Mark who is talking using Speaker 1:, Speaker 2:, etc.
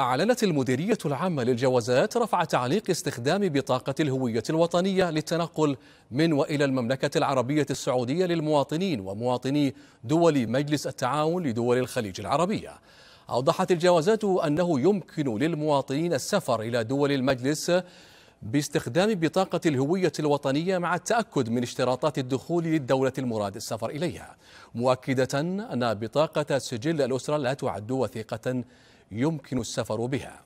Speaker 1: أعلنت المديرية العامة للجوازات رفع تعليق استخدام بطاقة الهوية الوطنية للتنقل من وإلى المملكة العربية السعودية للمواطنين ومواطني دول مجلس التعاون لدول الخليج العربية. أوضحت الجوازات أنه يمكن للمواطنين السفر إلى دول المجلس باستخدام بطاقة الهوية الوطنية مع التأكد من اشتراطات الدخول للدولة المراد السفر إليها مؤكدة أن بطاقة سجل الأسرة لا تعد وثيقة يمكن السفر بها